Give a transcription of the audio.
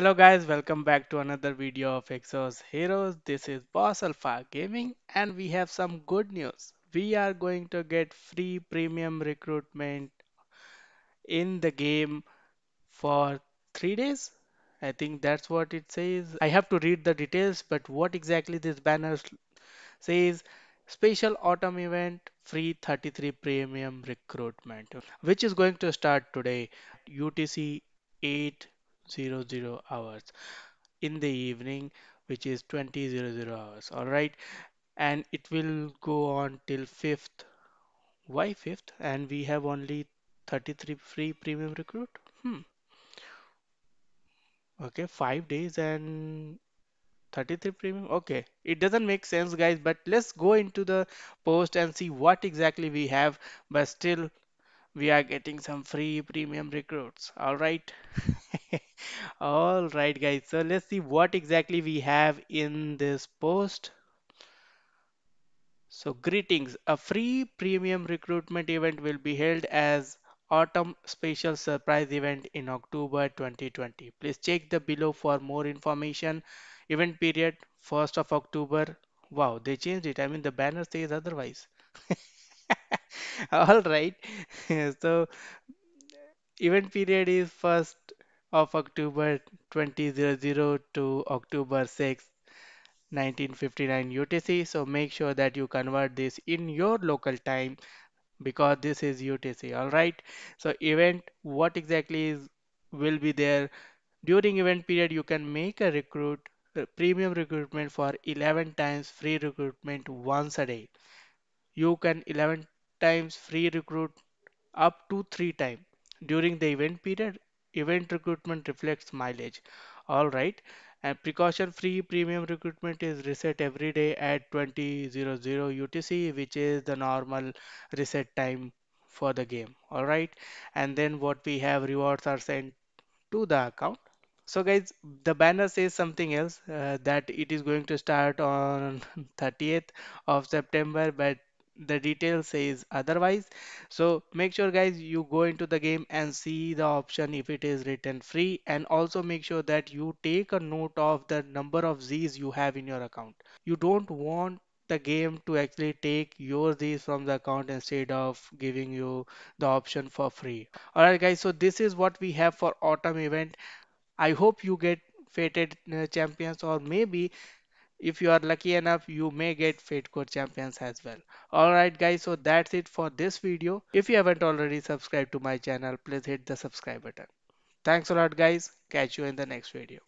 Hello guys, welcome back to another video of Exos Heroes. This is Boss Alpha Gaming and we have some good news. We are going to get free premium recruitment in the game for 3 days. I think that's what it says. I have to read the details but what exactly this banner says special autumn event free 33 premium recruitment which is going to start today UTC 8 Zero zero hours in the evening which is 20 00 hours all right and it will go on till 5th why 5th and we have only 33 free premium recruit hmm okay five days and 33 premium okay it doesn't make sense guys but let's go into the post and see what exactly we have but still we are getting some free premium recruits. All right. All right, guys. So let's see what exactly we have in this post. So greetings. A free premium recruitment event will be held as autumn special surprise event in October 2020. Please check the below for more information. Event period 1st of October. Wow, they changed it. I mean, the banner says otherwise. All right. So event period is 1st of October 2000 to October 6th, 1959 UTC. So make sure that you convert this in your local time because this is UTC. All right. So event, what exactly is will be there during event period? You can make a recruit a premium recruitment for 11 times free recruitment once a day you can 11 times free recruit up to 3 times during the event period event recruitment reflects mileage all right and precaution free premium recruitment is reset every day at 20:00 UTC which is the normal reset time for the game all right and then what we have rewards are sent to the account so guys the banner says something else uh, that it is going to start on 30th of September but the detail says otherwise so make sure guys you go into the game and see the option if it is written free and also make sure that you take a note of the number of Z's you have in your account you don't want the game to actually take your Z's from the account instead of giving you the option for free alright guys so this is what we have for autumn event I hope you get fated uh, champions or maybe if you are lucky enough you may get fate core champions as well alright guys so that's it for this video if you haven't already subscribed to my channel please hit the subscribe button thanks a lot guys catch you in the next video